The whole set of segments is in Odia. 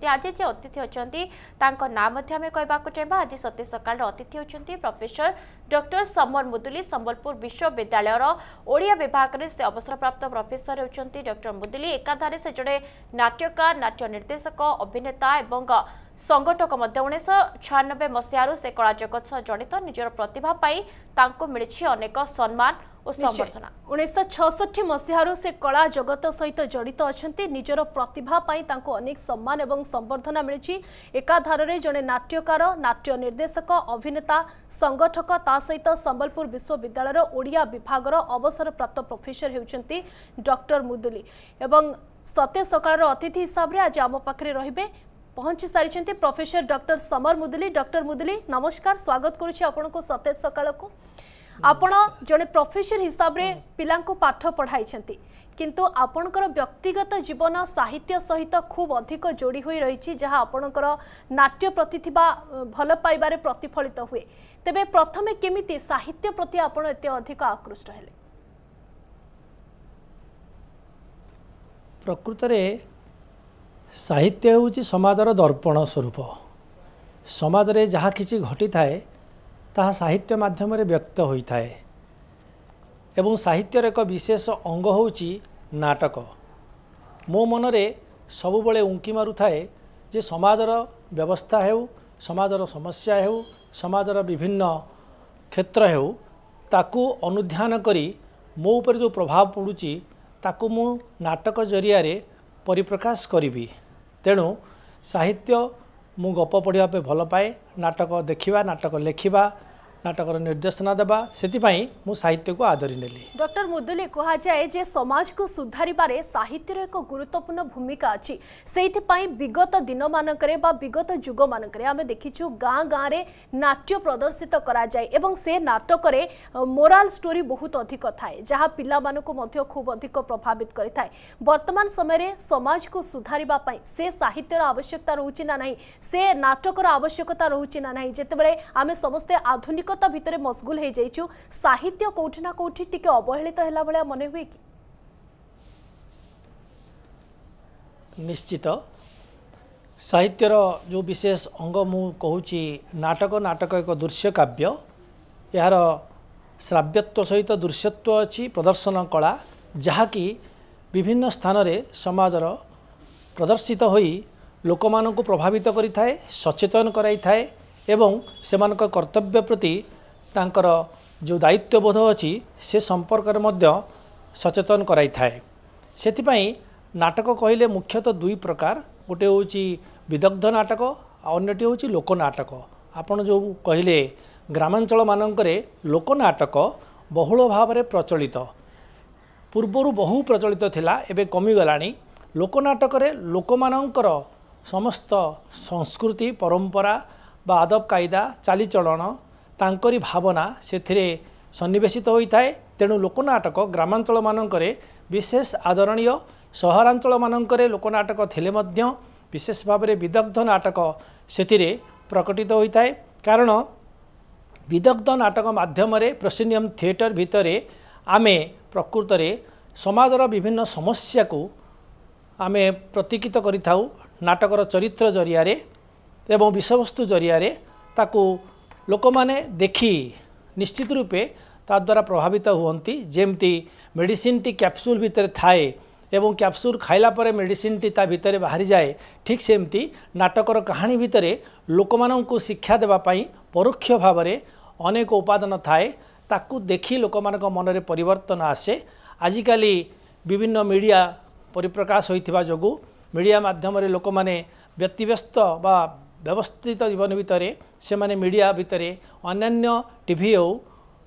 তি আজি অতিথি হচନ୍ତି તાંકો નામ মধ্যમે কইবাক কোটেবা আজি સતે સકાલ ઓતિથિ હોચંતી પ્રોફેસર ડોક્ટર સમર મુદુલી સંબલપુર විශ්વવિદ્યાલયરો ઓડિયા વિભાગરે સે અવસર પ્રાપ્ત પ્રોફેસર હોચંતી ડોક્ટર મુદુલી એકાધારે સે જોડે નાટ્યકાર નાટ્ય નિર્દેશક અભિનેતા એબંગ ସଂଗଠକ ମଧ୍ୟ ଉଣେଇଶହ ଛୟାନବେ ମସିହାରୁ ସେ କଳା ଜଗତ ସହ ଜଡ଼ିତ ନିଜର ପ୍ରତିଭା ପାଇଁ ତାଙ୍କୁ ମିଳିଛି ଅନେକ ସମ୍ମାନ ଓ ସମ୍ବର୍ଦ୍ଧନା ଉଣେଇଶହ ଛଅଷଠି ମସିହାରୁ ସେ କଳା ଜଗତ ସହିତ ଜଡ଼ିତ ଅଛନ୍ତି ନିଜର ପ୍ରତିଭା ପାଇଁ ତାଙ୍କୁ ଅନେକ ସମ୍ମାନ ଏବଂ ସମ୍ବର୍ଦ୍ଧନା ମିଳିଛି ଏକାଧାରରେ ଜଣେ ନାଟ୍ୟକାର ନାଟ୍ୟ ନିର୍ଦ୍ଦେଶକ ଅଭିନେତା ସଂଗଠକ ତା ସହିତ ସମ୍ବଲପୁର ବିଶ୍ୱବିଦ୍ୟାଳୟର ଓଡ଼ିଆ ବିଭାଗର ଅବସରପ୍ରାପ୍ତ ପ୍ରଫେସର ହେଉଛନ୍ତି ଡକ୍ଟର ମୁଦୁଲି ଏବଂ ସତ୍ୟ ସକାଳର ଅତିଥି ହିସାବରେ ଆଜି ଆମ ପାଖରେ ରହିବେ पहुंची सारी professor doctor Samar Muduli doctor Muduli नमस्कार स्वागत करुच्ची आपको सतेज सकाळ को आपण जणे प्रफेसर हिसाबरे पिलांकू पाठ पढाईଛନ୍ତି କିନ୍ତୁ ଆପଣଙ୍କର ବ୍ୟକ୍ତିଗତ ଜୀବନ ସାହିତ୍ୟ ସହିତ ଖୁବ୍ ଅଧିକ ଯୋଡ଼ି ହୋଇ ରହିଛି ଯାହା ଆପଣଙ୍କର ନାଟ୍ୟ ପ୍ରତି ଥିବା ଭଲ ପାଇବାରେ ପ୍ରତିଫଳିତ ହୁଏ ତେବେ ପ୍ରଥମେ କେମିତି ସାହିତ୍ୟ ପ୍ରତି ଆପଣ ଏତେ ଅଧିକ ଆକୃଷ୍ଟ ହେଲେ ପ୍ରକୃତରେ ସାହିତ୍ୟ ହେଉଛି ସମାଜର ଦର୍ପଣ ସ୍ୱରୂପ ସମାଜରେ ଯାହା କିଛି ଘଟିଥାଏ ତାହା ସାହିତ୍ୟ ମାଧ୍ୟମରେ ବ୍ୟକ୍ତ ହୋଇଥାଏ ଏବଂ ସାହିତ୍ୟର ଏକ ବିଶେଷ ଅଙ୍ଗ ହେଉଛି ନାଟକ ମୋ ମନରେ ସବୁବେଳେ ଉଙ୍କି ମାରୁଥାଏ ଯେ ସମାଜର ବ୍ୟବସ୍ଥା ହେଉ ସମାଜର ସମସ୍ୟା ହେଉ ସମାଜର ବିଭିନ୍ନ କ୍ଷେତ୍ର ହେଉ ତାକୁ ଅନୁଧ୍ୟାନ କରି ମୋ ଉପରେ ଯେଉଁ ପ୍ରଭାବ ପଡ଼ୁଛି ତାକୁ ମୁଁ ନାଟକ ଜରିଆରେ ପରିପ୍ରକାଶ କରିବି ତେଣୁ ସାହିତ୍ୟ ମୁଁ ଗପ ପଢ଼ିବା ପାଇଁ ଭଲ ପାଏ ନାଟକ ଦେଖିବା ନାଟକ ଲେଖିବା নাটকর নির্দেশনা দেবা সেপাই মু সাহিত্যকে আদরি নেলি ডক্টর মুদুলি কুযায় যে সমাজ কু সুধারিবার সাহিত্যের এক গুরুত্বপূর্ণ ভূমিকা আছে বিগত দিন দিনমানকরে বা বিগত যুগ যুগমানকরে আমি দেখিছু গাঁ গাঁরে নাট্য প্রদর্শিত করা যায় এবং সে নাটকরে মোরাল স্টোরি বহুত অধিক থাকে যা পিলা মধ্য খুব অধিক প্রভাবিত করে থাকে বর্তমান সময়ে সমাজকে সুধারিবা পাই সে সাহিত্যর আবশ্যকতা রয়েছে না সে নাটকর আবশ্যকতা রয়েছে না নাই যেতবে আমি সমস্ত আধুনিক ମାନସିକତା ଭିତରେ ମସଗୁଲ ହେଇଯାଇଛୁ ସାହିତ୍ୟ କେଉଁଠି ନା କେଉଁଠି ଟିକେ ଅବହେଳିତ ହେଲା ଭଳିଆ ମନେ ହୁଏ କି ନିଶ୍ଚିତ ସାହିତ୍ୟର ଯେଉଁ ବିଶେଷ ଅଙ୍ଗ ମୁଁ କହୁଛି ନାଟକ ନାଟକ ଏକ ଦୃଶ୍ୟ କାବ୍ୟ ଏହାର ଶ୍ରାବ୍ୟତ୍ୱ ସହିତ ଦୃଶ୍ୟତ୍ୱ ଅଛି ପ୍ରଦର୍ଶନ କଳା ଯାହାକି ବିଭିନ୍ନ ସ୍ଥାନରେ ସମାଜର ପ୍ରଦର୍ଶିତ ହୋଇ ଲୋକମାନଙ୍କୁ ପ୍ରଭାବିତ କରିଥାଏ ସଚେତନ କରାଇଥାଏ ଏବଂ ସେମାନଙ୍କ କର୍ତ୍ତବ୍ୟ ପ୍ରତି ତାଙ୍କର ଯେଉଁ ଦାୟିତ୍ୱବୋଧ ଅଛି ସେ ସମ୍ପର୍କରେ ମଧ୍ୟ ସଚେତନ କରାଇଥାଏ ସେଥିପାଇଁ ନାଟକ କହିଲେ ମୁଖ୍ୟତଃ ଦୁଇ ପ୍ରକାର ଗୋଟିଏ ହେଉଛି ବିଦଗ୍ଧ ନାଟକ ଆଉ ଅନ୍ୟଟି ହେଉଛି ଲୋକନାଟକ ଆପଣ ଯେଉଁ କହିଲେ ଗ୍ରାମାଞ୍ଚଳମାନଙ୍କରେ ଲୋକନାଟକ ବହୁଳ ଭାବରେ ପ୍ରଚଳିତ ପୂର୍ବରୁ ବହୁ ପ୍ରଚଳିତ ଥିଲା ଏବେ କମିଗଲାଣି ଲୋକନାଟକରେ ଲୋକମାନଙ୍କର ସମସ୍ତ ସଂସ୍କୃତି ପରମ୍ପରା ବା ଆଦବ କାଇଦା ଚାଲିଚଳନ ତାଙ୍କରି ଭାବନା ସେଥିରେ ସନ୍ନିବେଶିତ ହୋଇଥାଏ ତେଣୁ ଲୋକନାଟକ ଗ୍ରାମାଞ୍ଚଳମାନଙ୍କରେ ବିଶେଷ ଆଦରଣୀୟ ସହରାଞ୍ଚଳମାନଙ୍କରେ ଲୋକନାଟକ ଥିଲେ ମଧ୍ୟ ବିଶେଷ ଭାବରେ ବିଦଗ୍ଧ ନାଟକ ସେଥିରେ ପ୍ରକଟିତ ହୋଇଥାଏ କାରଣ ବିଦଗ୍ଧ ନାଟକ ମାଧ୍ୟମରେ ପ୍ରୋସିନିୟମ୍ ଥିଏଟର ଭିତରେ ଆମେ ପ୍ରକୃତରେ ସମାଜର ବିଭିନ୍ନ ସମସ୍ୟାକୁ ଆମେ ପ୍ରତୀକିତ କରିଥାଉ ନାଟକର ଚରିତ୍ର ଜରିଆରେ ଏବଂ ବିଷୟବସ୍ତୁ ଜରିଆରେ ତାକୁ ଲୋକମାନେ ଦେଖି ନିଶ୍ଚିତ ରୂପେ ତାଦ୍ୱାରା ପ୍ରଭାବିତ ହୁଅନ୍ତି ଯେମିତି ମେଡ଼ିସିନଟି କ୍ୟାପସୁଲ୍ ଭିତରେ ଥାଏ ଏବଂ କ୍ୟାପସୁଲ୍ ଖାଇଲା ପରେ ମେଡ଼ିସିନଟି ତା ଭିତରେ ବାହାରିଯାଏ ଠିକ୍ ସେମିତି ନାଟକର କାହାଣୀ ଭିତରେ ଲୋକମାନଙ୍କୁ ଶିକ୍ଷା ଦେବା ପାଇଁ ପରୋକ୍ଷ ଭାବରେ ଅନେକ ଉପାଦାନ ଥାଏ ତାକୁ ଦେଖି ଲୋକମାନଙ୍କ ମନରେ ପରିବର୍ତ୍ତନ ଆସେ ଆଜିକାଲି ବିଭିନ୍ନ ମିଡ଼ିଆ ପରିପ୍ରକାଶ ହୋଇଥିବା ଯୋଗୁଁ ମିଡ଼ିଆ ମାଧ୍ୟମରେ ଲୋକମାନେ ବ୍ୟତିବ୍ୟସ୍ତ ବା ବ୍ୟବସ୍ଥିତ ଜୀବନ ଭିତରେ ସେମାନେ ମିଡ଼ିଆ ଭିତରେ ଅନ୍ୟାନ୍ୟ ଟି ଭି ହେଉ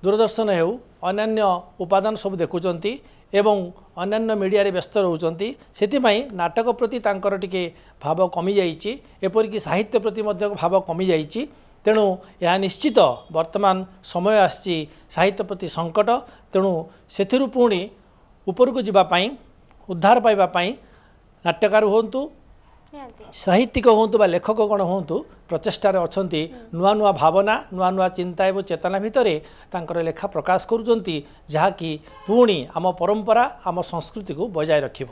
ଦୂରଦର୍ଶନ ହେଉ ଅନ୍ୟାନ୍ୟ ଉପାଦାନ ସବୁ ଦେଖୁଛନ୍ତି ଏବଂ ଅନ୍ୟାନ୍ୟ ମିଡ଼ିଆରେ ବ୍ୟସ୍ତ ରହୁଛନ୍ତି ସେଥିପାଇଁ ନାଟକ ପ୍ରତି ତାଙ୍କର ଟିକିଏ ଭାବ କମିଯାଇଛି ଏପରିକି ସାହିତ୍ୟ ପ୍ରତି ମଧ୍ୟ ଭାବ କମିଯାଇଛି ତେଣୁ ଏହା ନିଶ୍ଚିତ ବର୍ତ୍ତମାନ ସମୟ ଆସିଛି ସାହିତ୍ୟ ପ୍ରତି ସଙ୍କଟ ତେଣୁ ସେଥିରୁ ପୁଣି ଉପରକୁ ଯିବା ପାଇଁ ଉଦ୍ଧାର ପାଇବା ପାଇଁ ନାଟ୍ୟକାର ହୁଅନ୍ତୁ ସାହିତ୍ୟିକ ହୁଅନ୍ତୁ ବା ଲେଖକ କ'ଣ ହୁଅନ୍ତୁ ପ୍ରଚେଷ୍ଟାରେ ଅଛନ୍ତି ନୂଆ ନୂଆ ଭାବନା ନୂଆ ନୂଆ ଚିନ୍ତା ଏବଂ ଚେତନା ଭିତରେ ତାଙ୍କର ଲେଖା ପ୍ରକାଶ କରୁଛନ୍ତି ଯାହାକି ପୁଣି ଆମ ପରମ୍ପରା ଆମ ସଂସ୍କୃତିକୁ ବଜାୟ ରଖିବ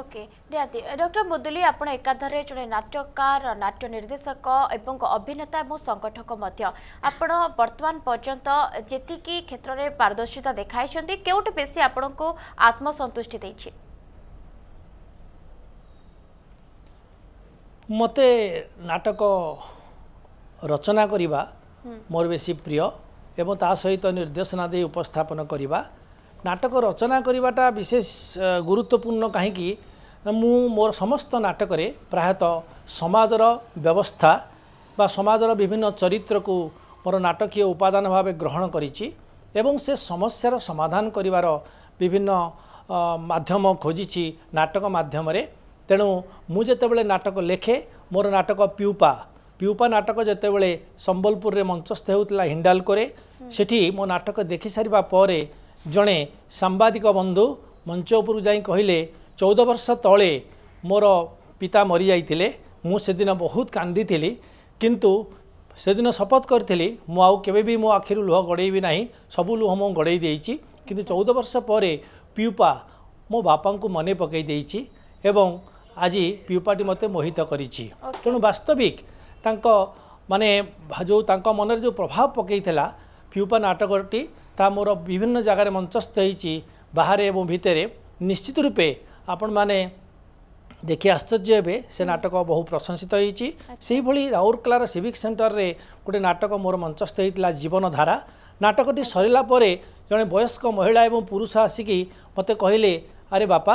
ଓକେ ନିହାତି ଡକ୍ଟର ମୁଦୁଲି ଆପଣ ଏକାଧାରେ ଜଣେ ନାଟ୍ୟକାର ନାଟ୍ୟ ନିର୍ଦ୍ଦେଶକ ଏବଂ ଅଭିନେତା ଏବଂ ସଂଗଠକ ମଧ୍ୟ ଆପଣ ବର୍ତ୍ତମାନ ପର୍ଯ୍ୟନ୍ତ ଯେତିକି କ୍ଷେତ୍ରରେ ପାରଦର୍ଶିତା ଦେଖାଇଛନ୍ତି କେଉଁଠି ବେଶୀ ଆପଣଙ୍କୁ ଆତ୍ମସନ୍ତୁଷ୍ଟି ଦେଇଛି ମୋତେ ନାଟକ ରଚନା କରିବା ମୋର ବେଶୀ ପ୍ରିୟ ଏବଂ ତା ସହିତ ନିର୍ଦ୍ଦେଶନା ଦେଇ ଉପସ୍ଥାପନ କରିବା ନାଟକ ରଚନା କରିବାଟା ବିଶେଷ ଗୁରୁତ୍ୱପୂର୍ଣ୍ଣ କାହିଁକି ମୁଁ ମୋର ସମସ୍ତ ନାଟକରେ ପ୍ରାୟତଃ ସମାଜର ବ୍ୟବସ୍ଥା ବା ସମାଜର ବିଭିନ୍ନ ଚରିତ୍ରକୁ ମୋର ନାଟକୀୟ ଉପାଦାନ ଭାବେ ଗ୍ରହଣ କରିଛି ଏବଂ ସେ ସମସ୍ୟାର ସମାଧାନ କରିବାର ବିଭିନ୍ନ ମାଧ୍ୟମ ଖୋଜିଛି ନାଟକ ମାଧ୍ୟମରେ ତେଣୁ ମୁଁ ଯେତେବେଳେ ନାଟକ ଲେଖେ ମୋର ନାଟକ ପିଉପା ପିଉପା ନାଟକ ଯେତେବେଳେ ସମ୍ବଲପୁରରେ ମଞ୍ଚସ୍ଥ ହେଉଥିଲା ହିଣ୍ଡାଲକୋରେ ସେଠି ମୋ ନାଟକ ଦେଖିସାରିବା ପରେ ଜଣେ ସାମ୍ବାଦିକ ବନ୍ଧୁ ମଞ୍ଚ ଉପରକୁ ଯାଇ କହିଲେ ଚଉଦ ବର୍ଷ ତଳେ ମୋର ପିତା ମରିଯାଇଥିଲେ ମୁଁ ସେଦିନ ବହୁତ କାନ୍ଦିଥିଲି କିନ୍ତୁ ସେଦିନ ଶପଥ କରିଥିଲି ମୁଁ ଆଉ କେବେ ବି ମୋ ଆଖିରୁ ଲୁହ ଗଡ଼େଇବି ନାହିଁ ସବୁ ଲୁହ ମୁଁ ଗଡ଼େଇ ଦେଇଛି କିନ୍ତୁ ଚଉଦ ବର୍ଷ ପରେ ପିଉପା ମୋ ବାପାଙ୍କୁ ମନେ ପକାଇ ଦେଇଛି ଏବଂ ଆଜି ପିୟୁ ପାର୍ଟି ମୋତେ ମୋହିତ କରିଛି ତେଣୁ ବାସ୍ତବିକ ତାଙ୍କ ମାନେ ଯେଉଁ ତାଙ୍କ ମନରେ ଯେଉଁ ପ୍ରଭାବ ପକାଇଥିଲା ପିୟୁପା ନାଟକଟି ତାହା ମୋର ବିଭିନ୍ନ ଜାଗାରେ ମଞ୍ଚସ୍ଥ ହୋଇଛି ବାହାରେ ଏବଂ ଭିତରେ ନିଶ୍ଚିତ ରୂପେ ଆପଣମାନେ ଦେଖି ଆଶ୍ଚର୍ଯ୍ୟ ହେବେ ସେ ନାଟକ ବହୁ ପ୍ରଶଂସିତ ହୋଇଛି ସେହିଭଳି ରାଉରକେଲାର ସିଭିକ୍ ସେଣ୍ଟରରେ ଗୋଟେ ନାଟକ ମୋର ମଞ୍ଚସ୍ଥ ହୋଇଥିଲା ଜୀବନଧାରା ନାଟକଟି ସରିଲା ପରେ ଜଣେ ବୟସ୍କ ମହିଳା ଏବଂ ପୁରୁଷ ଆସିକି ମୋତେ କହିଲେ ଆରେ ବାପା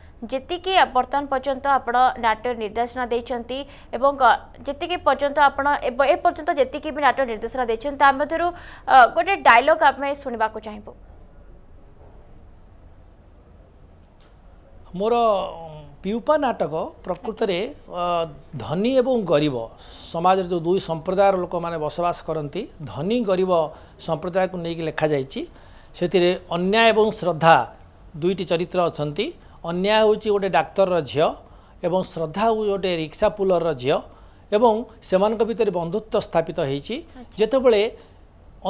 ଯେତିକି ବର୍ତ୍ତମାନ ପର୍ଯ୍ୟନ୍ତ ଆପଣ ନାଟ୍ୟ ନିର୍ଦ୍ଦେଶନା ଦେଇଛନ୍ତି ଏବଂ ଯେତିକି ପର୍ଯ୍ୟନ୍ତ ଆପଣ ଏ ପର୍ଯ୍ୟନ୍ତ ଯେତିକି ବି ନାଟ୍ୟ ନିର୍ଦ୍ଦେଶନା ଦେଇଛନ୍ତି ତା ମଧ୍ୟରୁ ଗୋଟେ ଡାଇଲଗ୍ ଆମେ ଶୁଣିବାକୁ ଚାହିଁବୁ ମୋର ପିଉପା ନାଟକ ପ୍ରକୃତରେ ଧନୀ ଏବଂ ଗରିବ ସମାଜରେ ଯେଉଁ ଦୁଇ ସମ୍ପ୍ରଦାୟର ଲୋକମାନେ ବସବାସ କରନ୍ତି ଧନୀ ଗରିବ ସମ୍ପ୍ରଦାୟକୁ ନେଇକି ଲେଖାଯାଇଛି ସେଥିରେ ଅନ୍ୟାୟ ଏବଂ ଶ୍ରଦ୍ଧା ଦୁଇଟି ଚରିତ୍ର ଅଛନ୍ତି ଅନ୍ୟା ହେଉଛି ଗୋଟେ ଡାକ୍ତରର ଝିଅ ଏବଂ ଶ୍ରଦ୍ଧା ହେଉଛି ଗୋଟେ ରିକ୍ସା ପୁଲର୍ର ଝିଅ ଏବଂ ସେମାନଙ୍କ ଭିତରେ ବନ୍ଧୁତ୍ୱ ସ୍ଥାପିତ ହୋଇଛି ଯେତେବେଳେ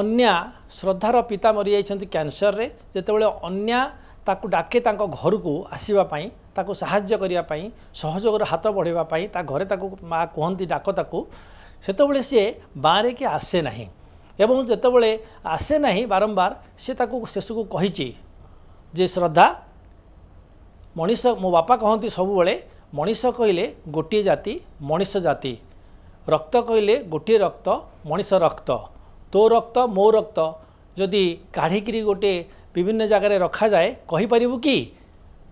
ଅନ୍ୟା ଶ୍ରଦ୍ଧାର ପିତା ମରିଯାଇଛନ୍ତି କ୍ୟାନ୍ସରରେ ଯେତେବେଳେ ଅନ୍ୟା ତାକୁ ଡାକେ ତାଙ୍କ ଘରକୁ ଆସିବା ପାଇଁ ତାକୁ ସାହାଯ୍ୟ କରିବା ପାଇଁ ସହଯୋଗର ହାତ ବଢ଼ାଇବା ପାଇଁ ତା ଘରେ ତାକୁ ମା' କୁହନ୍ତି ଡାକ ତାକୁ ସେତେବେଳେ ସିଏ ବାଁରେ କି ଆସେ ନାହିଁ ଏବଂ ଯେତେବେଳେ ଆସେ ନାହିଁ ବାରମ୍ବାର ସିଏ ତାକୁ ଶେଷକୁ କହିଛି ଯେ ଶ୍ରଦ୍ଧା ମଣିଷ ମୋ ବାପା କହନ୍ତି ସବୁବେଳେ ମଣିଷ କହିଲେ ଗୋଟିଏ ଜାତି ମଣିଷ ଜାତି ରକ୍ତ କହିଲେ ଗୋଟିଏ ରକ୍ତ ମଣିଷ ରକ୍ତ ତୋ ରକ୍ତ ମୋ ରକ୍ତ ଯଦି କାଢ଼ିକିରି ଗୋଟିଏ ବିଭିନ୍ନ ଜାଗାରେ ରଖାଯାଏ କହିପାରିବୁ କି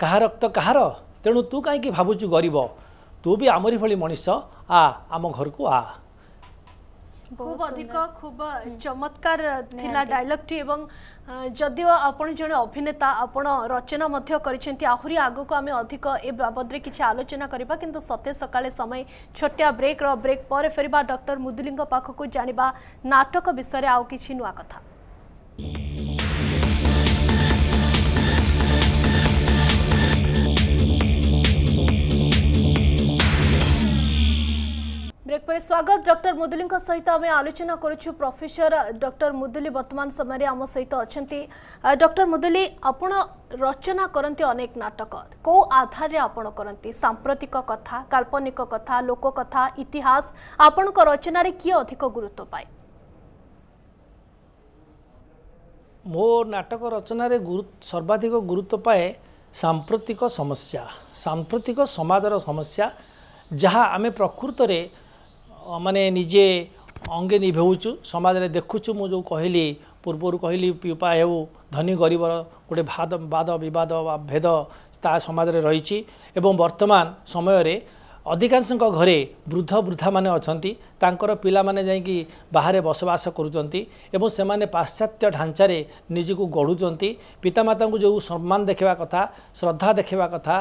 କାହା ରକ୍ତ କାହାର ତେଣୁ ତୁ କାହିଁକି ଭାବୁଛୁ ଗରିବ ତୁ ବି ଆମରି ଭଳି ମଣିଷ ଆ ଆମ ଘରକୁ ଆ ଖୁବ ଅଧିକ ଖୁବ ଚମତ୍କାର ଥିଲା ଡାଇଲଗ୍ଟି ଏବଂ ଯଦିଓ ଆପଣ ଜଣେ ଅଭିନେତା ଆପଣ ରଚନା ମଧ୍ୟ କରିଛନ୍ତି ଆହୁରି ଆଗକୁ ଆମେ ଅଧିକ ଏ ବାବଦରେ କିଛି ଆଲୋଚନା କରିବା କିନ୍ତୁ ସତେ ସକାଳେ ସମୟ ଛୋଟିଆ ବ୍ରେକ୍ର ବ୍ରେକ୍ ପରେ ଫେରିବା ଡକ୍ଟର ମୁଦୁଲିଙ୍କ ପାଖକୁ ଜାଣିବା ନାଟକ ବିଷୟରେ ଆଉ କିଛି ନୂଆ କଥା ବ୍ରେକ୍ ପରେ ସ୍ୱାଗତ ଡକ୍ଟର ମୁଦୁଲିଙ୍କ ସହିତ ଆମେ ଆଲୋଚନା କରୁଛୁ ପ୍ରଫେସର ଡକ୍ଟର ମୁଦୁଲି ବର୍ତ୍ତମାନ ସମୟରେ ଆମ ସହିତ ଅଛନ୍ତି ଡକ୍ଟର ମୁଦୁଲି ଆପଣ ରଚନା କରନ୍ତି ଅନେକ ନାଟକ କେଉଁ ଆଧାରରେ ଆପଣ କରନ୍ତି ସାମ୍ପ୍ରତିକ କଥା କାଳ୍ପନିକ କଥା ଲୋକ କଥା ଇତିହାସ ଆପଣଙ୍କ ରଚନାରେ କିଏ ଅଧିକ ଗୁରୁତ୍ୱ ପାଏ ମୋ ନାଟକ ରଚନାରେ ସର୍ବାଧିକ ଗୁରୁତ୍ୱ ପାଏ ସାମ୍ପ୍ରତିକ ସମସ୍ୟା ସାମ୍ପ୍ରତିକ ସମାଜର ସମସ୍ୟା ଯାହା ଆମେ ପ୍ରକୃତରେ ମାନେ ନିଜେ ଅଙ୍ଗେ ନିଭାଉଛୁ ସମାଜରେ ଦେଖୁଛୁ ମୁଁ ଯେଉଁ କହିଲି ପୂର୍ବରୁ କହିଲି ପିପା ହେଉ ଧନୀ ଗରିବର ଗୋଟେ ବାଦ ବିବାଦ ବା ଭେଦ ତା ସମାଜରେ ରହିଛି ଏବଂ ବର୍ତ୍ତମାନ ସମୟରେ ଅଧିକାଂଶଙ୍କ ଘରେ ବୃଦ୍ଧ ବୃଦ୍ଧାମାନେ ଅଛନ୍ତି ତାଙ୍କର ପିଲାମାନେ ଯାଇକି ବାହାରେ ବସବାସ କରୁଛନ୍ତି ଏବଂ ସେମାନେ ପାଶ୍ଚାତ୍ୟ ଢାଞ୍ଚାରେ ନିଜକୁ ଗଢ଼ୁଛନ୍ତି ପିତାମାତାଙ୍କୁ ଯେଉଁ ସମ୍ମାନ ଦେଖିବା କଥା ଶ୍ରଦ୍ଧା ଦେଖିବା କଥା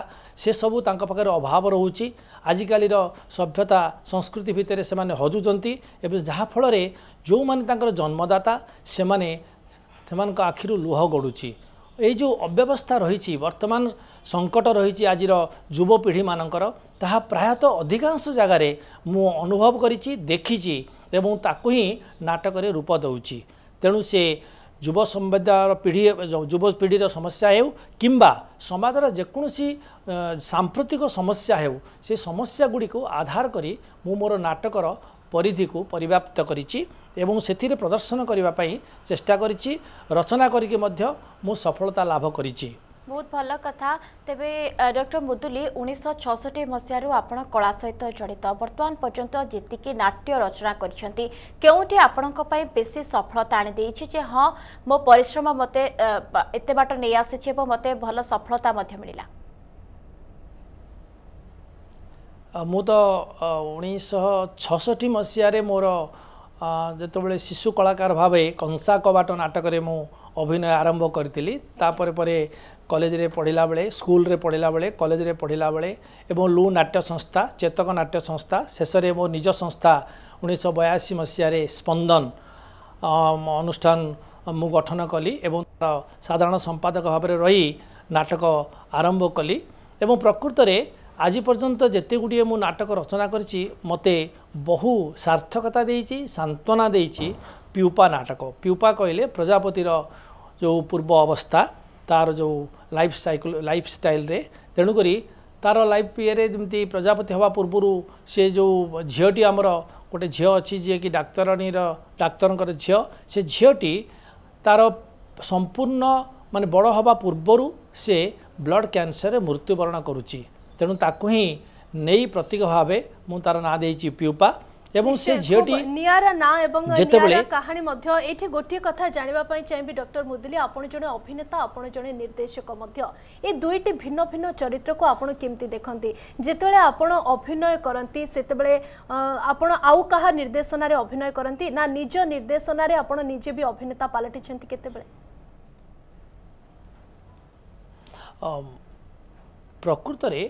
ସେସବୁ ତାଙ୍କ ପାଖରେ ଅଭାବ ରହୁଛି ଆଜିକାଲିର ସଭ୍ୟତା ସଂସ୍କୃତି ଭିତରେ ସେମାନେ ହଜୁଛନ୍ତି ଏବଂ ଯାହାଫଳରେ ଯେଉଁମାନେ ତାଙ୍କର ଜନ୍ମଦାତା ସେମାନେ ସେମାନଙ୍କ ଆଖିରୁ ଲୁହ ଗଡ଼ୁଛି ଏଇ ଯେଉଁ ଅବ୍ୟବସ୍ଥା ରହିଛି ବର୍ତ୍ତମାନ ସଙ୍କଟ ରହିଛି ଆଜିର ଯୁବପିଢ଼ିମାନଙ୍କର ତାହା ପ୍ରାୟତଃ ଅଧିକାଂଶ ଜାଗାରେ ମୁଁ ଅନୁଭବ କରିଛି ଦେଖିଛି ଏବଂ ତାକୁ ହିଁ ନାଟକରେ ରୂପ ଦେଉଛି ତେଣୁ ସେ ଯୁବ ସମ୍ବାଦର ପିଢ଼ି ଯୁବପିଢ଼ିର ସମସ୍ୟା ହେଉ କିମ୍ବା ସମାଜର ଯେକୌଣସି ସାମ୍ପ୍ରତିକ ସମସ୍ୟା ହେଉ ସେ ସମସ୍ୟା ଗୁଡ଼ିକୁ ଆଧାର କରି ମୁଁ ମୋର ନାଟକର ପରିଧିକୁ ପରିବ୍ୟାପ୍ତ କରିଛି ଏବଂ ସେଥିରେ ପ୍ରଦର୍ଶନ କରିବା ପାଇଁ ଚେଷ୍ଟା କରିଛି ରଚନା କରିକି ମଧ୍ୟ ମୁଁ ସଫଳତା ଲାଭ କରିଛି ବହୁତ ଭଲ କଥା ତେବେ ଡକ୍ଟର ମୁଦୁଲି ଉଣେଇଶହ ଛଅଷଠି ମସିହାରୁ ଆପଣ କଳା ସହିତ ଜଡ଼ିତ ବର୍ତ୍ତମାନ ପର୍ଯ୍ୟନ୍ତ ଯେତିକି ନାଟ୍ୟ ରଚନା କରିଛନ୍ତି କେଉଁଠି ଆପଣଙ୍କ ପାଇଁ ବେଶୀ ସଫଳତା ଆଣିଦେଇଛି ଯେ ହଁ ମୋ ପରିଶ୍ରମ ମୋତେ ଏତେ ବାଟ ନେଇ ଆସିଛି ଏବଂ ମୋତେ ଭଲ ସଫଳତା ମଧ୍ୟ ମିଳିଲା ମୁଁ ତ ଉଣେଇଶହ ଛଅଷଠି ମସିହାରେ ମୋର ଯେତେବେଳେ ଶିଶୁ କଳାକାର ଭାବେ କଂସା କବାଟ ନାଟକରେ ମୁଁ ଅଭିନୟ ଆରମ୍ଭ କରିଥିଲି ତାପରେ ପରେ କଲେଜରେ ପଢ଼ିଲା ବେଳେ ସ୍କୁଲରେ ପଢ଼ିଲା ବେଳେ କଲେଜରେ ପଢ଼ିଲା ବେଳେ ଏବଂ ଲୁ ନାଟ୍ୟ ସଂସ୍ଥା ଚେତକ ନାଟ୍ୟ ସଂସ୍ଥା ଶେଷରେ ମୋ ନିଜ ସଂସ୍ଥା ଉଣେଇଶହ ବୟାଅଶୀ ମସିହାରେ ସ୍ପନ୍ଦନ ଅନୁଷ୍ଠାନ ମୁଁ ଗଠନ କଲି ଏବଂ ତା'ର ସାଧାରଣ ସମ୍ପାଦକ ଭାବରେ ରହି ନାଟକ ଆରମ୍ଭ କଲି ଏବଂ ପ୍ରକୃତରେ ଆଜି ପର୍ଯ୍ୟନ୍ତ ଯେତେ ଗୁଡ଼ିଏ ମୁଁ ନାଟକ ରଚନା କରିଛି ମୋତେ ବହୁ ସାର୍ଥକତା ଦେଇଛି ସାନ୍ତ୍ୱନା ଦେଇଛି ପିଉପା ନାଟକ ପିଉପା କହିଲେ ପ୍ରଜାପତିର ଯେଉଁ ପୂର୍ବ ଅବସ୍ଥା ତା'ର ଯେଉଁ ଲାଇଫ୍ ସାଇକଲ ଲାଇଫ୍ ଷ୍ଟାଇଲରେ ତେଣୁକରି ତା'ର ଲାଇଫ୍ ଇଏରେ ଯେମିତି ପ୍ରଜାପତି ହେବା ପୂର୍ବରୁ ସେ ଯେଉଁ ଝିଅଟି ଆମର ଗୋଟେ ଝିଅ ଅଛି ଯିଏକି ଡାକ୍ତରାଣୀର ଡାକ୍ତରଙ୍କର ଝିଅ ସେ ଝିଅଟି ତା'ର ସମ୍ପୂର୍ଣ୍ଣ ମାନେ ବଡ଼ ହେବା ପୂର୍ବରୁ ସେ ବ୍ଲଡ଼୍ କ୍ୟାନ୍ସରରେ ମୃତ୍ୟୁବରଣ କରୁଛି তেমন ତାକୁ হি নেই প্রতীক ভাবে মু তার না ଦେଇଛି পিউপা এবং সে ঝিওটি নিয়ারা না এবং নিয়ারা কাহিনী মধ্য এইটি গোটিয়ে কথা জানিবা পাই চাইবি ডক্টর মুদলি আপন জনে অভিনেতা আপন জনে নির্দেশক মধ্য এই দুইটি ভিন্ন ভিন্ন চরিত্র কো আপন কিমতি দেখন্তি যেতবেলে আপন অভিনয় করন্তি সেতবেলে আপন আউ কাহা নির্দেশনারে অভিনয় করন্তি না নিজ নির্দেশনারে আপন নিজে বি অভিনেতা পালটি চন্তি কেতবেলে প্রকৃতরে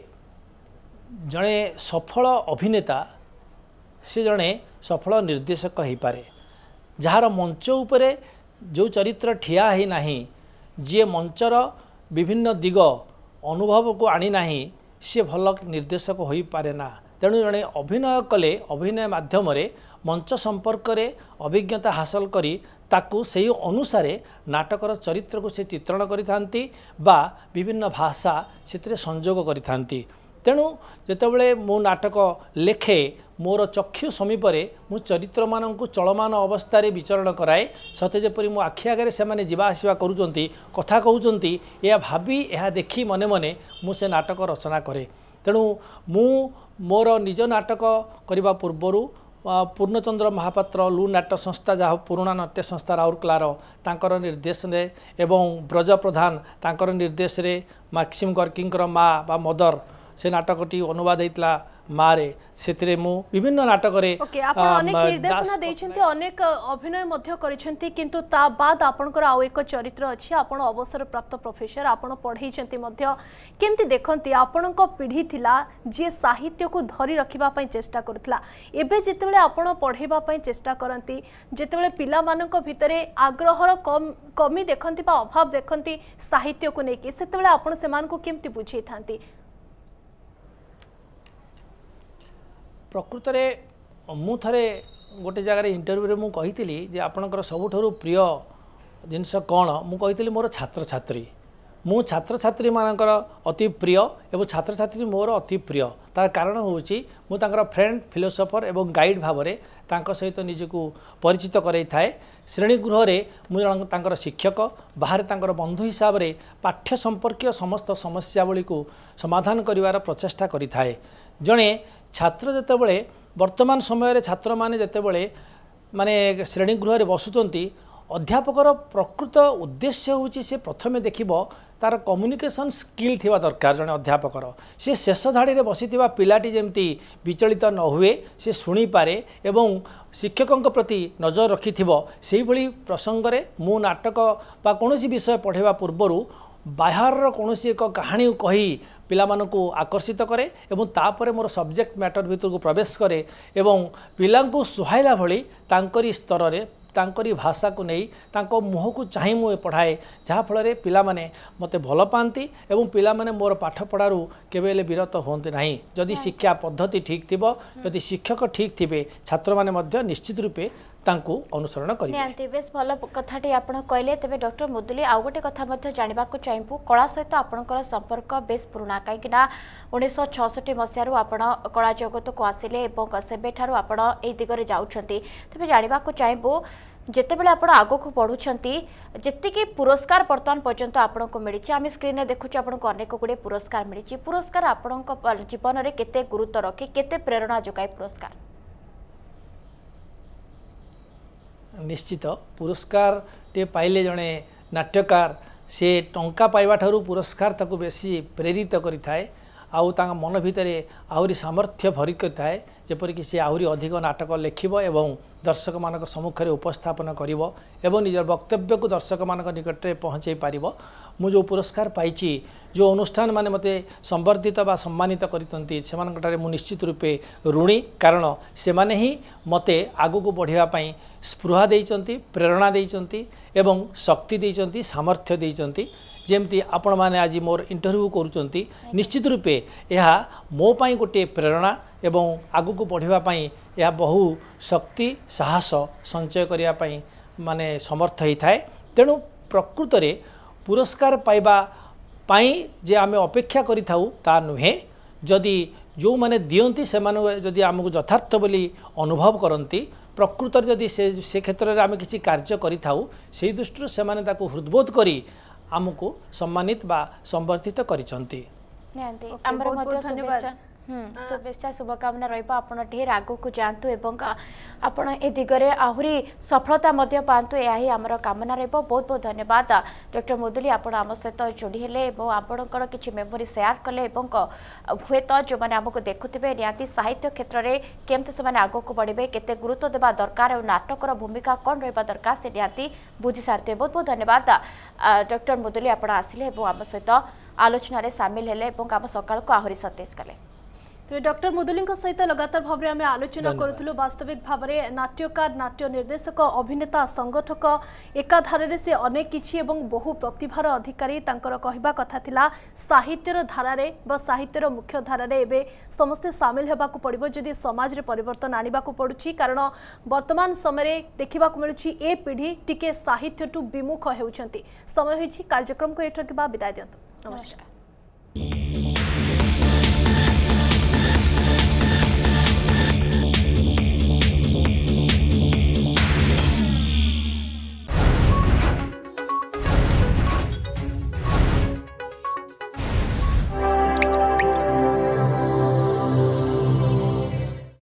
ଜଣେ ସଫଳ ଅଭିନେତା ସେ ଜଣେ ସଫଳ ନିର୍ଦ୍ଦେଶକ ହୋଇପାରେ ଯାହାର ମଞ୍ଚ ଉପରେ ଯେଉଁ ଚରିତ୍ର ଠିଆ ହୋଇନାହିଁ ଯିଏ ମଞ୍ଚର ବିଭିନ୍ନ ଦିଗ ଅନୁଭବକୁ ଆଣିନାହିଁ ସିଏ ଭଲ ନିର୍ଦ୍ଦେଶକ ହୋଇପାରେ ନା ତେଣୁ ଜଣେ ଅଭିନୟ କଲେ ଅଭିନୟ ମାଧ୍ୟମରେ ମଞ୍ଚ ସମ୍ପର୍କରେ ଅଭିଜ୍ଞତା ହାସଲ କରି ତାକୁ ସେହି ଅନୁସାରେ ନାଟକର ଚରିତ୍ରକୁ ସେ ଚିତ୍ରଣ କରିଥାନ୍ତି ବା ବିଭିନ୍ନ ଭାଷା ସେଥିରେ ସଂଯୋଗ କରିଥାନ୍ତି ତେଣୁ ଯେତେବେଳେ ମୁଁ ନାଟକ ଲେଖେ ମୋର ଚକ୍ଷୁ ସମୀପରେ ମୁଁ ଚରିତ୍ରମାନଙ୍କୁ ଚଳମାନ ଅବସ୍ଥାରେ ବିଚରଣ କରାଏ ସତେ ଯେପରି ମୁଁ ଆଖି ଆଗରେ ସେମାନେ ଯିବା ଆସିବା କରୁଛନ୍ତି କଥା କହୁଛନ୍ତି ଏହା ଭାବି ଏହା ଦେଖି ମନେ ମନେ ମୁଁ ସେ ନାଟକ ରଚନା କରେ ତେଣୁ ମୁଁ ମୋର ନିଜ ନାଟକ କରିବା ପୂର୍ବରୁ ପୂର୍ଣ୍ଣଚନ୍ଦ୍ର ମହାପାତ୍ର ଲୁ ନାଟ୍ୟ ସଂସ୍ଥା ଯାହା ପୁରୁଣା ନାଟ୍ୟ ସଂସ୍ଥା ରାଉରକେଲାର ତାଙ୍କର ନିର୍ଦ୍ଦେଶରେ ଏବଂ ବ୍ରଜ ପ୍ରଧାନ ତାଙ୍କର ନିର୍ଦ୍ଦେଶରେ ମାକ୍ସିମ୍ ଗର୍କିଙ୍କର ମା' ବା ମଦର୍ ସେ ନାଟକଟି ଅନୁବାଦ ହେଇଥିଲା ମାରେ ସେଥିରେ ମୁଁ ବିଭିନ୍ନ ନାଟକରେ ନିର୍ଦ୍ଦେଶନା ଦେଇଛନ୍ତି ଅନେକ ଅଭିନୟ ମଧ୍ୟ କରିଛନ୍ତି କିନ୍ତୁ ତା ବାଦ ଆପଣଙ୍କର ଆଉ ଏକ ଚରିତ୍ର ଅଛି ଆପଣ ଅବସରପ୍ରାପ୍ତ ପ୍ରଫେସର ଆପଣ ପଢ଼େଇଛନ୍ତି ମଧ୍ୟ କେମିତି ଦେଖନ୍ତି ଆପଣଙ୍କ ପିଢ଼ି ଥିଲା ଯିଏ ସାହିତ୍ୟକୁ ଧରି ରଖିବା ପାଇଁ ଚେଷ୍ଟା କରୁଥିଲା ଏବେ ଯେତେବେଳେ ଆପଣ ପଢ଼େଇବା ପାଇଁ ଚେଷ୍ଟା କରନ୍ତି ଯେତେବେଳେ ପିଲାମାନଙ୍କ ଭିତରେ ଆଗ୍ରହର କମି ଦେଖନ୍ତି ବା ଅଭାବ ଦେଖନ୍ତି ସାହିତ୍ୟକୁ ନେଇକି ସେତେବେଳେ ଆପଣ ସେମାନଙ୍କୁ କେମିତି ବୁଝେଇଥାନ୍ତି ପ୍ରକୃତରେ ମୁଁ ଥରେ ଗୋଟେ ଜାଗାରେ ଇଣ୍ଟରଭ୍ୟୁରେ ମୁଁ କହିଥିଲି ଯେ ଆପଣଙ୍କର ସବୁଠାରୁ ପ୍ରିୟ ଜିନିଷ କ'ଣ ମୁଁ କହିଥିଲି ମୋର ଛାତ୍ରଛାତ୍ରୀ ମୁଁ ଛାତ୍ରଛାତ୍ରୀମାନଙ୍କର ଅତି ପ୍ରିୟ ଏବଂ ଛାତ୍ରଛାତ୍ରୀ ମୋର ଅତି ପ୍ରିୟ ତା'ର କାରଣ ହେଉଛି ମୁଁ ତାଙ୍କର ଫ୍ରେଣ୍ଡ ଫିଲୋସଫର ଏବଂ ଗାଇଡ଼ ଭାବରେ ତାଙ୍କ ସହିତ ନିଜକୁ ପରିଚିତ କରାଇଥାଏ ଶ୍ରେଣୀଗୃହରେ ମୁଁ ଜଣ ତାଙ୍କର ଶିକ୍ଷକ ବାହାରେ ତାଙ୍କର ବନ୍ଧୁ ହିସାବରେ ପାଠ୍ୟ ସମ୍ପର୍କୀୟ ସମସ୍ତ ସମସ୍ୟାବଳୀକୁ ସମାଧାନ କରିବାର ପ୍ରଚେଷ୍ଟା କରିଥାଏ ଜଣେ ছাত্র যেতবে বর্তমান সময়ের ছাত্র মানে যেতবে মানে শ্রেণীগৃহে বসুঁচ অধ্যাপকর প্রকৃত উদ্দেশ্য হচ্ছে সে প্রথমে দেখব তার কমুনিকেসন স্কিল থাকা দরকার জন অধ্যাপকর সে শেষ ধাড়ি বসি পিলাটি যেমি বিচলিত নহে সে শুপারে এবং শিক্ষক প্রতি নজর রক্ষি সেইভাবে প্রসঙ্গে মু নাটক বা কোণী বিষয় পড়াইবা পূর্ণ ବାହାରର କୌଣସି ଏକ କାହାଣୀ କହି ପିଲାମାନଙ୍କୁ ଆକର୍ଷିତ କରେ ଏବଂ ତାପରେ ମୋର ସବଜେକ୍ଟ ମ୍ୟାଟର ଭିତରକୁ ପ୍ରବେଶ କରେ ଏବଂ ପିଲାଙ୍କୁ ସୁହାଇଲା ଭଳି ତାଙ୍କରି ସ୍ତରରେ ତାଙ୍କରି ଭାଷାକୁ ନେଇ ତାଙ୍କ ମୁହଁକୁ ଚାହିଁ ମୁଁ ପଢ଼ାଏ ଯାହାଫଳରେ ପିଲାମାନେ ମୋତେ ଭଲ ପାଆନ୍ତି ଏବଂ ପିଲାମାନେ ମୋର ପାଠପଢ଼ାରୁ କେବେ ହେଲେ ବିରତ ହୁଅନ୍ତି ନାହିଁ ଯଦି ଶିକ୍ଷା ପଦ୍ଧତି ଠିକ୍ ଥିବ ଯଦି ଶିକ୍ଷକ ଠିକ୍ ଥିବେ ଛାତ୍ରମାନେ ମଧ୍ୟ ନିଶ୍ଚିତ ରୂପେ ତାଙ୍କୁ ଅନୁସରଣ କରିବେ ବେଶ ଭଲ କଥାଟି ଆପଣ କହିଲେ ତେବେ ଡକ୍ଟର ମୁଦୁଲି ଆଉ ଗୋଟେ କଥା ମଧ୍ୟ ଜାଣିବାକୁ ଚାହିଁବୁ କଳା ସହିତ ଆପଣଙ୍କର ସମ୍ପର୍କ ବେଶ ପୁରୁଣା କାହିଁକି ନା ଉଣେଇଶହ ଛଅଷଠି ମସିହାରୁ ଆପଣ କଳା ଜଗତକୁ ଆସିଲେ ଏବଂ ସେବେଠାରୁ ଆପଣ ଏହି ଦିଗରେ ଯାଉଛନ୍ତି ତେବେ ଜାଣିବାକୁ ଚାହିଁବୁ ଯେତେବେଳେ ଆପଣ ଆଗକୁ ବଢ଼ୁଛନ୍ତି ଯେତିକି ପୁରସ୍କାର ବର୍ତ୍ତମାନ ପର୍ଯ୍ୟନ୍ତ ଆପଣଙ୍କୁ ମିଳିଛି ଆମେ ସ୍କ୍ରିନ୍ରେ ଦେଖୁଛୁ ଆପଣଙ୍କୁ ଅନେକ ଗୁଡ଼ିଏ ପୁରସ୍କାର ମିଳିଛି ପୁରସ୍କାର ଆପଣଙ୍କ ଜୀବନରେ କେତେ ଗୁରୁତ୍ୱ ରଖେ କେତେ ପ୍ରେରଣା ଯୋଗାଏ ପୁରସ୍କାର ନିଶ୍ଚିତ ପୁରସ୍କାରଟିଏ ପାଇଲେ ଜଣେ ନାଟ୍ୟକାର ସେ ଟଙ୍କା ପାଇବା ଠାରୁ ପୁରସ୍କାର ତାକୁ ବେଶୀ ପ୍ରେରିତ କରିଥାଏ ଆଉ ତାଙ୍କ ମନ ଭିତରେ ଆହୁରି ସାମର୍ଥ୍ୟ ଭରି କରିଥାଏ ଯେପରିକି ସେ ଆହୁରି ଅଧିକ ନାଟକ ଲେଖିବ ଏବଂ ଦର୍ଶକମାନଙ୍କ ସମ୍ମୁଖରେ ଉପସ୍ଥାପନ କରିବ ଏବଂ ନିଜର ବକ୍ତବ୍ୟକୁ ଦର୍ଶକମାନଙ୍କ ନିକଟରେ ପହଞ୍ଚାଇ ପାରିବ ମୁଁ ଯେଉଁ ପୁରସ୍କାର ପାଇଛି ଯେଉଁ ଅନୁଷ୍ଠାନମାନେ ମୋତେ ସମ୍ବର୍ଦ୍ଧିତ ବା ସମ୍ମାନିତ କରିଛନ୍ତି ସେମାନଙ୍କଠାରେ ମୁଁ ନିଶ୍ଚିତ ରୂପେ ଋଣୀ କାରଣ ସେମାନେ ହିଁ ମୋତେ ଆଗକୁ ବଢ଼ିବା ପାଇଁ ସ୍ପୃହା ଦେଇଛନ୍ତି ପ୍ରେରଣା ଦେଇଛନ୍ତି ଏବଂ ଶକ୍ତି ଦେଇଛନ୍ତି ସାମର୍ଥ୍ୟ ଦେଇଛନ୍ତି ଯେମିତି ଆପଣମାନେ ଆଜି ମୋର ଇଣ୍ଟରଭ୍ୟୁ କରୁଛନ୍ତି ନିଶ୍ଚିତ ରୂପେ ଏହା ମୋ ପାଇଁ ଗୋଟିଏ ପ୍ରେରଣା ଏବଂ ଆଗକୁ ବଢ଼ିବା ପାଇଁ ଏହା ବହୁ ଶକ୍ତି ସାହସ ସଞ୍ଚୟ କରିବା ପାଇଁ ମାନେ ସମର୍ଥ ହୋଇଥାଏ ତେଣୁ ପ୍ରକୃତରେ ପୁରସ୍କାର ପାଇବା ପାଇଁ ଯେ ଆମେ ଅପେକ୍ଷା କରିଥାଉ ତା ନୁହେଁ ଯଦି ଯେଉଁମାନେ ଦିଅନ୍ତି ସେମାନେ ଯଦି ଆମକୁ ଯଥାର୍ଥ ବୋଲି ଅନୁଭବ କରନ୍ତି ପ୍ରକୃତରେ ଯଦି ସେ ସେ କ୍ଷେତ୍ରରେ ଆମେ କିଛି କାର୍ଯ୍ୟ କରିଥାଉ ସେହି ଦୃଷ୍ଟିରୁ ସେମାନେ ତାକୁ ହୃଦବୋଧ କରି ଆମକୁ ସମ୍ମାନିତ ବା ସମ୍ବର୍ଦ୍ଧିତ କରିଛନ୍ତି ଧନ୍ୟବାଦ শুভেচ্ছা শুভকামনা রহব আপনার ঢের আগুক যাতে এবং আপনার এ দিগরে আহরি সফলতা পাঁচ এহি আমার কামনা রহব বহুত বহুত ধন্যবাদ ডক্টর মুদুলি আপনার আমার সহ যোড়ি হলে এবং আপনার কিছু মেমোরি সেয়ার কলে এবং হুয়েত যে আমি দেখুবে নিহতি সাহিত্য ক্ষেত্রে কেমতি সে আগুক বড়বে কেতে গুরুত্ব দেওয়া দরকার এবং নাটকর ভূমিকা কম রহবা দরকার সে নিহতি বুঝি সারিথে বহুত বহুত ধন্যবাদ ডক্টর মুদুলি আপনার আসলে এবং আমার সহ আলোচনার সামিল হলে এবং আমার সকালক আহরি সতেজ কলে ᱛᱮ ഡോക്ടർ মুদুলিং কা সৈᱛᱟ ᱞᱟᱜᱟᱛᱟᱨ ᱵᱷᱟᱵᱨᱮ ᱟᱢᱮ ᱟᱞᱚᱪᱟᱱᱟ ᱠᱚᱨᱩᱛᱞᱩ ᱵᱟᱥᱛᱟᱵᱤᱠ ᱵᱷᱟᱵᱨᱮ ᱱᱟᱴᱭᱚᱠᱟᱨ ᱱᱟᱴᱭᱚ ᱱᱤᱨᱫᱮᱥᱟᱠᱚ ᱟᱹᱵᱷᱤᱱᱮᱛᱟ ᱥᱚᱝᱜᱚᱴᱷᱚᱠᱚ ᱮᱠᱟᱫᱷᱟᱨ ᱨᱮ ᱥᱮ ᱟᱱᱮᱠ ᱠᱤᱪᱷᱤ ᱮᱵᱚᱝ ᱵᱚᱦᱩ ᱯᱨᱚᱛᱤᱵᱷᱟᱨ ᱟᱹᱫᱷᱤᱠᱟᱨᱤ ᱛᱟᱝᱠᱚᱨ ᱠᱚᱦᱤᱵᱟ ᱠᱟᱛᱷᱟ ᱛᱤᱞᱟ ᱥᱟᱦᱤᱛᱭᱚ ᱨᱮ ᱫᱷᱟᱨᱟ ᱨᱮ ᱵᱟ ᱥᱟᱦᱤᱛᱭᱚ ᱨᱮ ᱢᱩᱠᱷᱭ ᱫᱷᱟᱨᱟ ᱨᱮ ᱮᱵᱮ ᱥᱚᱢᱥᱛᱮ ᱥᱟᱢᱤᱞ